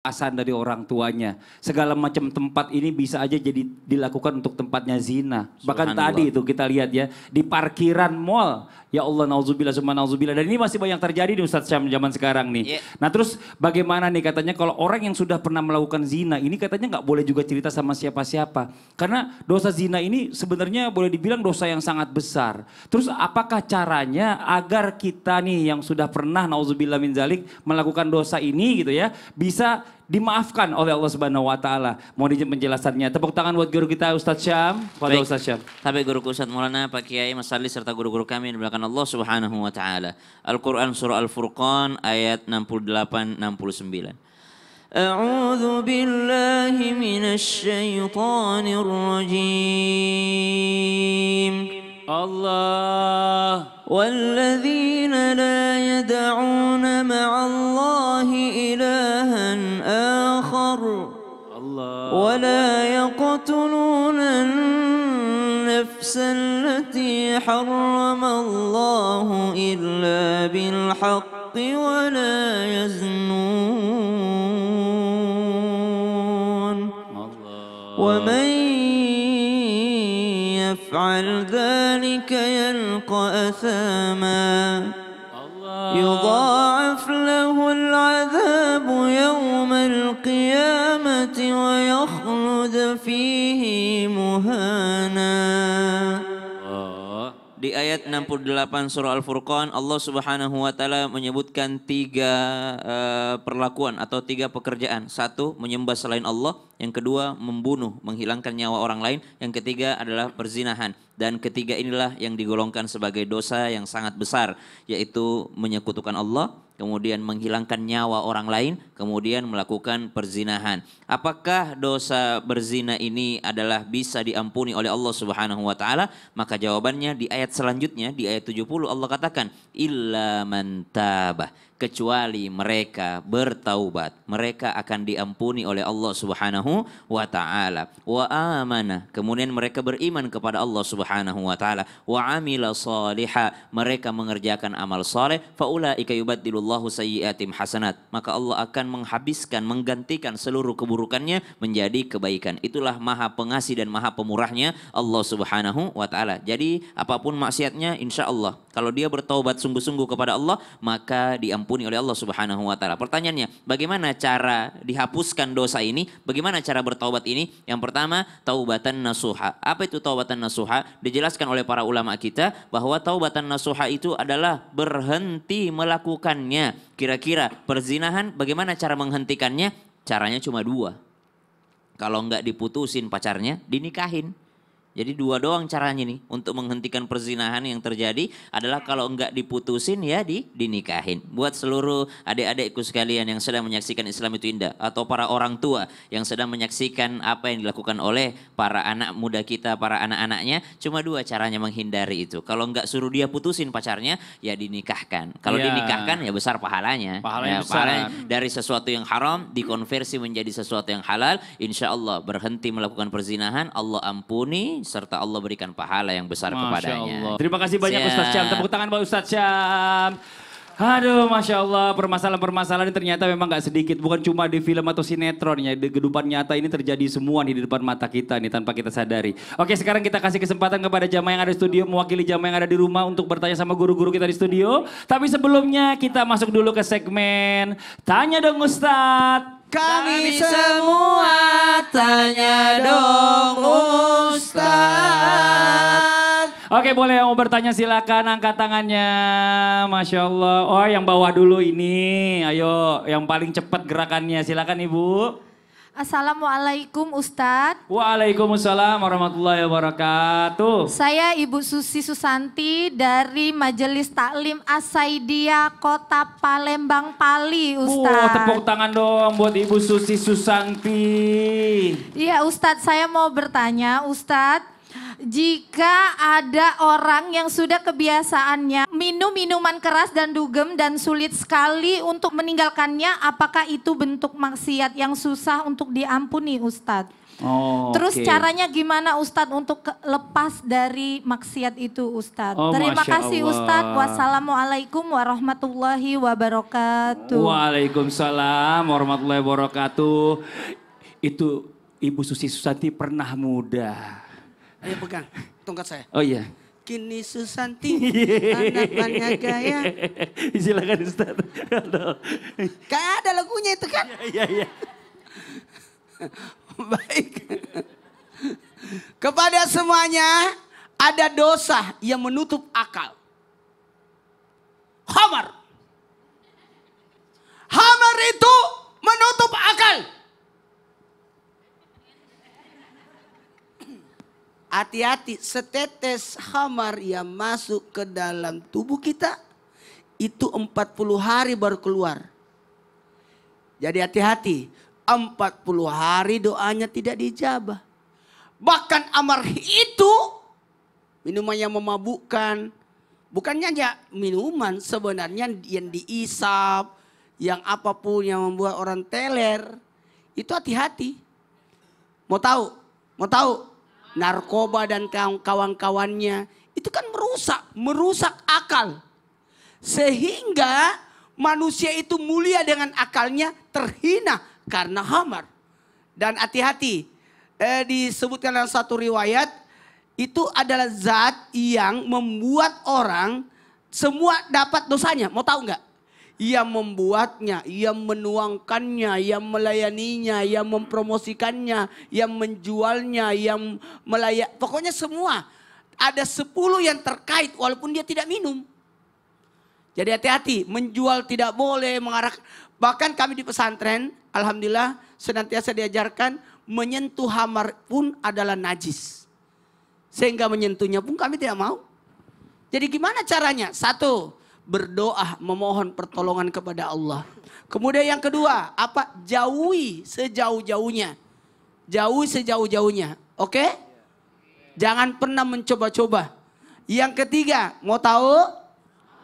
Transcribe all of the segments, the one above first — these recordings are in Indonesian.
asan dari orang tuanya. Segala macam tempat ini bisa aja jadi dilakukan untuk tempatnya zina. Bahkan tadi itu kita lihat ya, di parkiran mall. Ya Allah nauzubillah summa nauzubillah. Dan ini masih banyak terjadi di Ustaz Syam zaman sekarang nih. Yeah. Nah terus bagaimana nih katanya kalau orang yang sudah pernah melakukan zina, ini katanya nggak boleh juga cerita sama siapa-siapa. Karena dosa zina ini sebenarnya boleh dibilang dosa yang sangat besar. Terus apakah caranya agar kita nih yang sudah pernah nauzubillah min zalik melakukan dosa ini gitu ya, bisa dimaafkan oleh Allah Subhanahu wa taala. Mohon izin penjelasannya. Tepuk tangan buat guru kita Ustaz Syam. Fadhil Ustaz Syam. tapi guru Ustaz Maulana, Pak Kiai, Mas Ali serta guru-guru kami di belakang Allah Subhanahu wa taala. Al-Qur'an surah Al-Furqan ayat 68 69. أعوذ بالله من الشيطان الرجيم الله والذين لا يدعون مع الله إلهًا ولا يقتلون النفس التي حرم الله إلا بالحق ولا يزنون ومن يفعل ذلك يلقى أثاما يضاعف له العذاب Oh, di ayat 68 surah Al-Furqan Allah Subhanahu wa taala menyebutkan tiga uh, perlakuan atau tiga pekerjaan. Satu, menyembah selain Allah, yang kedua membunuh, menghilangkan nyawa orang lain, yang ketiga adalah perzinahan. Dan ketiga inilah yang digolongkan sebagai dosa yang sangat besar, yaitu menyekutukan Allah, kemudian menghilangkan nyawa orang lain, kemudian melakukan perzinahan. Apakah dosa berzina ini adalah bisa diampuni oleh Allah Subhanahu wa taala? Maka jawabannya di ayat selanjutnya di ayat 70 Allah katakan, "Illa man kecuali mereka bertaubat mereka akan diampuni oleh Allah Subhanahu wa taala wa amana kemudian mereka beriman kepada Allah Subhanahu wa taala wa amila saliha mereka mengerjakan amal saleh faulaika yubaddilullahu sayyiatim hasanat maka Allah akan menghabiskan menggantikan seluruh keburukannya menjadi kebaikan itulah maha pengasih dan maha pemurahnya Allah Subhanahu wa taala jadi apapun maksiatnya insya Allah kalau dia bertaubat sungguh-sungguh kepada Allah maka diampuni diampuni oleh Allah Subhanahu wa taala. Pertanyaannya, bagaimana cara dihapuskan dosa ini? Bagaimana cara bertaubat ini? Yang pertama, taubatan nasuha. Apa itu taubatan nasuha? Dijelaskan oleh para ulama kita bahwa taubatan nasuha itu adalah berhenti melakukannya. Kira-kira perzinahan bagaimana cara menghentikannya? Caranya cuma dua. Kalau enggak diputusin pacarnya, dinikahin. Jadi dua doang caranya nih untuk menghentikan perzinahan yang terjadi adalah kalau enggak diputusin ya di dinikahin. Buat seluruh adik-adikku sekalian yang sedang menyaksikan Islam itu indah atau para orang tua yang sedang menyaksikan apa yang dilakukan oleh para anak muda kita, para anak-anaknya, cuma dua caranya menghindari itu. Kalau enggak suruh dia putusin pacarnya ya dinikahkan. Kalau ya. dinikahkan ya besar pahalanya. Pahalanya, ya, besar. pahalanya dari sesuatu yang haram dikonversi menjadi sesuatu yang halal, insya Allah berhenti melakukan perzinahan, Allah ampuni serta Allah berikan pahala yang besar Masya kepadanya. Allah. Terima kasih banyak Ustaz Syam. Tepuk tangan buat Ustaz Syam. Aduh, masya Allah, permasalahan-permasalahan ini ternyata memang nggak sedikit. Bukan cuma di film atau sinetron ya, di kehidupan nyata ini terjadi semua di depan mata kita nih tanpa kita sadari. Oke, sekarang kita kasih kesempatan kepada jamaah yang ada di studio mewakili jamaah yang ada di rumah untuk bertanya sama guru-guru kita di studio. Tapi sebelumnya kita masuk dulu ke segmen Tanya dong Ustadz. Kami semua tanya dong Oke boleh yang mau bertanya silakan angkat tangannya. Masya Allah. Oh yang bawah dulu ini. Ayo yang paling cepat gerakannya silakan Ibu. Assalamualaikum Ustadz. Waalaikumsalam warahmatullahi wabarakatuh. Saya Ibu Susi Susanti dari Majelis Taklim Asaidia Kota Palembang Pali Ustadz. Wow, tepuk tangan dong buat Ibu Susi Susanti. Iya Ustadz saya mau bertanya Ustadz. Jika ada orang yang sudah kebiasaannya minum minuman keras dan dugem dan sulit sekali untuk meninggalkannya, apakah itu bentuk maksiat yang susah untuk diampuni Ustadz? Oh, Terus okay. caranya gimana Ustadz untuk lepas dari maksiat itu Ustadz? Oh, Terima kasih Allah. Ustadz. Wassalamualaikum warahmatullahi wabarakatuh. Waalaikumsalam warahmatullahi wabarakatuh. Itu Ibu Susi Susanti pernah muda. Ayo pegang tongkat saya. Oh iya. Kini Susanti, anak banyak gaya. Silakan Ustaz. Kayak ada lagunya itu kan? Iya, iya. Baik. Kepada semuanya ada dosa yang menutup akal. Hati-hati setetes hamar yang masuk ke dalam tubuh kita itu 40 hari baru keluar. Jadi hati-hati 40 hari doanya tidak dijabah. Bahkan amar itu minuman yang memabukkan. Bukannya aja minuman sebenarnya yang diisap, yang apapun yang membuat orang teler. Itu hati-hati. Mau tahu? Mau tahu narkoba dan kawan-kawannya, itu kan merusak, merusak akal. Sehingga manusia itu mulia dengan akalnya terhina karena hamar. Dan hati-hati, eh, disebutkan dalam satu riwayat, itu adalah zat yang membuat orang semua dapat dosanya. Mau tahu nggak? ia membuatnya, ia menuangkannya, ia melayaninya, ia mempromosikannya, ia menjualnya, ia melayak. Pokoknya semua. Ada sepuluh yang terkait walaupun dia tidak minum. Jadi hati-hati, menjual tidak boleh, mengarah. Bahkan kami di pesantren, Alhamdulillah senantiasa diajarkan menyentuh hamar pun adalah najis. Sehingga menyentuhnya pun kami tidak mau. Jadi gimana caranya? Satu, berdoa memohon pertolongan kepada Allah. Kemudian yang kedua, apa? Jauhi sejauh-jauhnya. Jauhi sejauh-jauhnya. Oke? Jangan pernah mencoba-coba. Yang ketiga, mau tahu?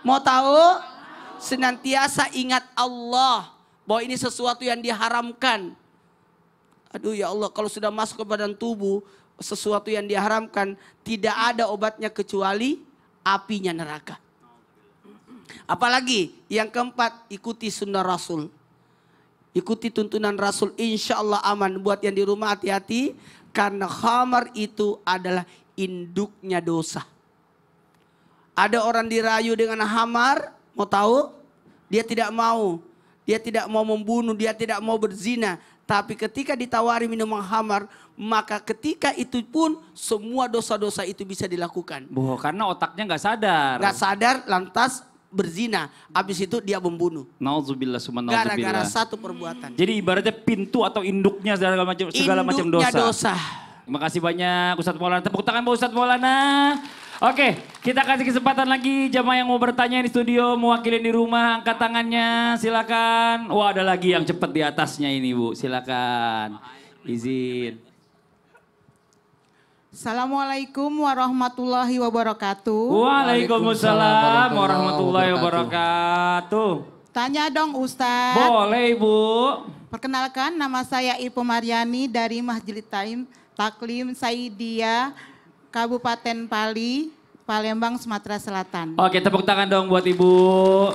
Mau tahu? Senantiasa ingat Allah bahwa ini sesuatu yang diharamkan. Aduh ya Allah, kalau sudah masuk ke badan tubuh, sesuatu yang diharamkan, tidak ada obatnya kecuali apinya neraka. Apalagi yang keempat, ikuti sunnah Rasul. Ikuti tuntunan Rasul, insya Allah aman. Buat yang di rumah hati-hati, karena khamar itu adalah induknya dosa. Ada orang dirayu dengan hamar, mau tahu? Dia tidak mau. Dia tidak mau membunuh, dia tidak mau berzina. Tapi ketika ditawari minum hamar, maka ketika itu pun semua dosa-dosa itu bisa dilakukan. Boh, karena otaknya nggak sadar. Nggak sadar, lantas berzina, habis itu dia membunuh. Nauzubillah Gara-gara satu perbuatan. Jadi ibaratnya pintu atau induknya segala macam segala macam dosa. dosa. Terima kasih banyak Ustadz Maulana. Tepuk tangan buat Ustadz Maulana. Oke, kita kasih kesempatan lagi jamaah yang mau bertanya di studio, mewakili di rumah, angkat tangannya, silakan. Wah, ada lagi yang cepat di atasnya ini, Bu. Silakan. Izin. Assalamualaikum warahmatullahi wabarakatuh. Waalaikumsalam warahmatullahi wabarakatuh. Tanya dong Ustaz. Boleh Ibu. Perkenalkan nama saya Ibu Mariani dari Masjid Taim Taklim Saidia Kabupaten Pali, Palembang, Sumatera Selatan. Oke, tepuk tangan dong buat Ibu.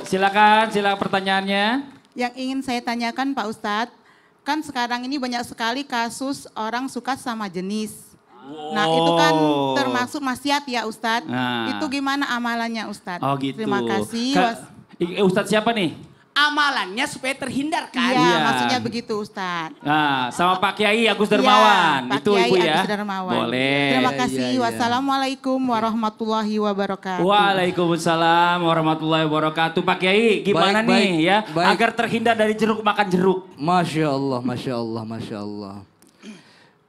Silakan, silakan pertanyaannya. Yang ingin saya tanyakan Pak Ustadz, kan sekarang ini banyak sekali kasus orang suka sama jenis. Nah itu kan termasuk maksiat ya Ustadz. Nah. Itu gimana amalannya Ustadz? Oh gitu. Terima kasih. Ka eh, Ustadz siapa nih? Amalannya supaya terhindar kan? Iya, iya. maksudnya begitu Ustadz. Nah, sama Pak Kiai Agus Dermawan. Iya, Pak itu Kiai Ibu ya. Agus Dermawan. Boleh. Terima kasih. Iya, iya. Wassalamualaikum warahmatullahi wabarakatuh. Waalaikumsalam warahmatullahi wabarakatuh. Pak Kiai, gimana baik, nih baik, ya baik. agar terhindar dari jeruk makan jeruk? Masya Allah, masya Allah, masya Allah.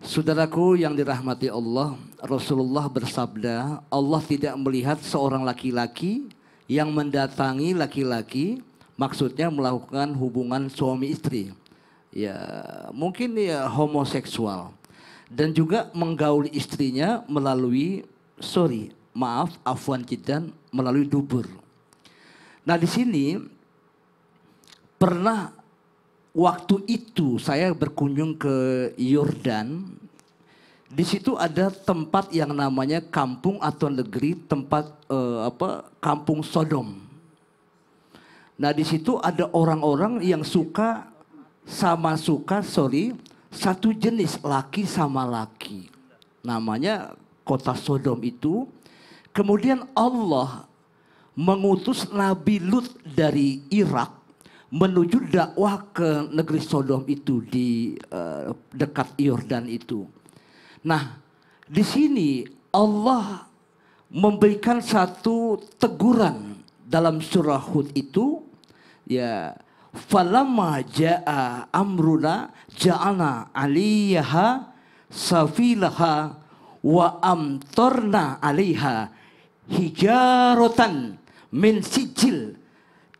Saudaraku yang dirahmati Allah, Rasulullah bersabda, Allah tidak melihat seorang laki-laki yang mendatangi laki-laki, maksudnya melakukan hubungan suami istri. Ya, mungkin ya homoseksual. Dan juga menggauli istrinya melalui, sorry, maaf, afwan jidan, melalui dubur. Nah di sini pernah waktu itu saya berkunjung ke Yordan. Di situ ada tempat yang namanya kampung atau negeri tempat uh, apa kampung Sodom. Nah di situ ada orang-orang yang suka sama suka sorry satu jenis laki sama laki. Namanya kota Sodom itu. Kemudian Allah mengutus Nabi Lut dari Irak menuju dakwah ke negeri Sodom itu di uh, dekat Yordan itu. Nah, di sini Allah memberikan satu teguran dalam surah Hud itu ya falamma jaa amruna ja'ana aliyaha safilaha wa amtorna aliha hijaratan min sijil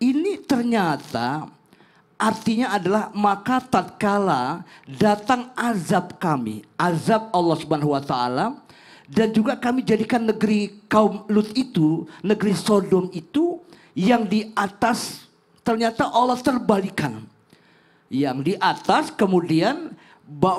ini ternyata artinya adalah maka tatkala datang azab kami, azab Allah Subhanahu wa taala dan juga kami jadikan negeri kaum Lut itu, negeri Sodom itu yang di atas ternyata Allah terbalikan. Yang di atas kemudian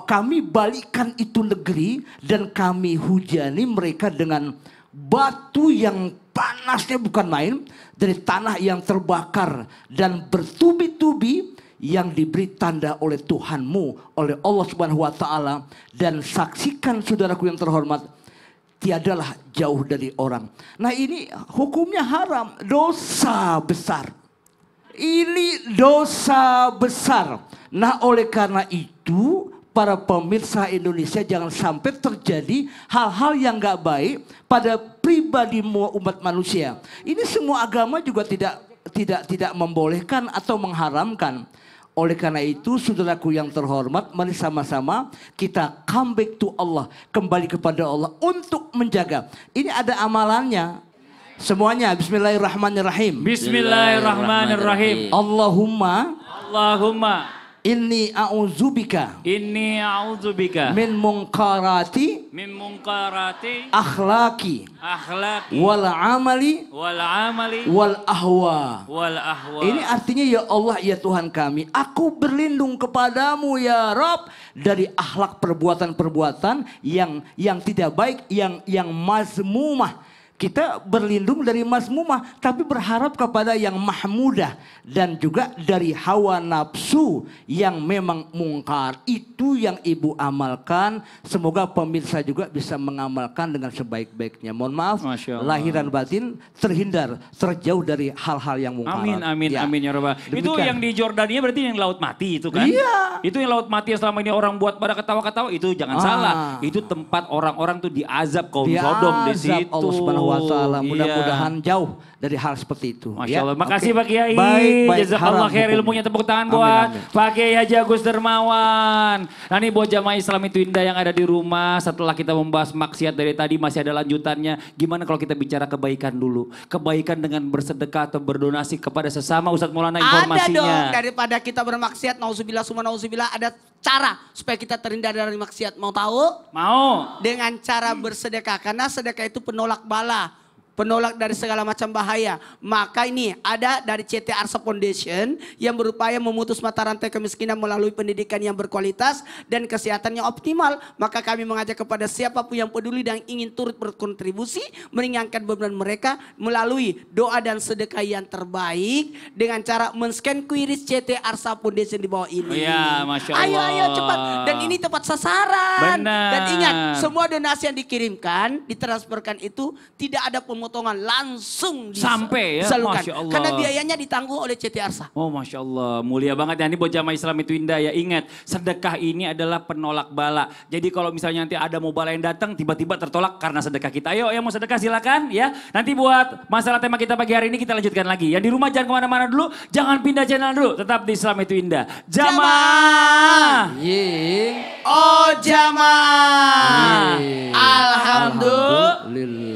kami balikan itu negeri dan kami hujani mereka dengan batu yang panasnya bukan main dari tanah yang terbakar dan bertubi-tubi yang diberi tanda oleh Tuhanmu oleh Allah Subhanahu wa taala dan saksikan saudaraku yang terhormat tiadalah jauh dari orang. Nah ini hukumnya haram, dosa besar. Ini dosa besar. Nah oleh karena itu para pemirsa Indonesia jangan sampai terjadi hal-hal yang nggak baik pada pribadi umat manusia. Ini semua agama juga tidak tidak tidak membolehkan atau mengharamkan. Oleh karena itu, saudaraku yang terhormat, mari sama-sama kita come back to Allah, kembali kepada Allah untuk menjaga. Ini ada amalannya, Semuanya bismillahirrahmanirrahim. Bismillahirrahmanirrahim. Allahumma Allahumma Inni a'udzubika. Inni a'udzubika. Min mungkarati. Min mungkarati. Akhlaki. Akhlaki. Wal amali. Wal amali. Wal ahwa. Wal ahwa. Ini artinya ya Allah ya Tuhan kami. Aku berlindung kepadamu ya Rob dari akhlak perbuatan-perbuatan yang yang tidak baik, yang yang mazmumah kita berlindung dari mumah tapi berharap kepada yang mahmudah dan juga dari hawa nafsu yang memang mungkar. Itu yang ibu amalkan. Semoga pemirsa juga bisa mengamalkan dengan sebaik-baiknya. Mohon maaf lahiran batin terhindar, terjauh dari hal-hal yang mungkar. Amin, amin, ya. amin ya Itu yang di Jordania berarti yang laut mati itu kan? Iya. Itu yang laut mati yang selama ini orang buat pada ketawa-ketawa itu jangan ah. salah. Itu tempat orang-orang tuh diazab kaum di Sodom di situ. Allah wa taala. Iya. Mudah-mudahan iya. jauh dari hal seperti itu. Ya. Masya Allah. Ya? Makasih okay. Pak Kiai. Baik, Jazakallah khair ilmunya tepuk tangan buat amin. Pak Kiai Haji Agus Dermawan. Nah ini buat jamaah Islam itu indah yang ada di rumah. Setelah kita membahas maksiat dari tadi masih ada lanjutannya. Gimana kalau kita bicara kebaikan dulu? Kebaikan dengan bersedekah atau berdonasi kepada sesama Ustadz Maulana informasinya. Ada dong daripada kita bermaksiat. Nauzubillah summa nauzubillah ada cara supaya kita terhindar dari maksiat. Mau tahu? Mau. Dengan cara bersedekah. Karena sedekah itu penolak bala lá penolak dari segala macam bahaya. Maka ini ada dari CT Arsa Foundation yang berupaya memutus mata rantai kemiskinan melalui pendidikan yang berkualitas dan kesehatannya optimal. Maka kami mengajak kepada siapapun yang peduli dan ingin turut berkontribusi meringankan beban mereka melalui doa dan sedekah yang terbaik dengan cara men-scan kuiris CT Arsa Foundation di bawah ini. Oh iya, Masya Allah. Ayo, ayo cepat. Dan ini tepat sasaran. Benar. Dan ingat, semua donasi yang dikirimkan, ditransferkan itu tidak ada pemerintah pemotongan langsung sampai ya, salurkan. Masya Allah. Karena biayanya ditanggung oleh CT Arsa. Oh Masya Allah, mulia banget ya. Ini buat jamaah Islam itu indah ya. Ingat, sedekah ini adalah penolak bala. Jadi kalau misalnya nanti ada mau bala yang datang, tiba-tiba tertolak karena sedekah kita. Ayo yang mau sedekah silakan ya. Nanti buat masalah tema kita pagi hari ini kita lanjutkan lagi. Yang di rumah jangan kemana-mana dulu, jangan pindah channel dulu. Tetap di Islam itu indah. Jamaah. Jama Oh jamaah. Alhamdulillah. Alhamdulillah.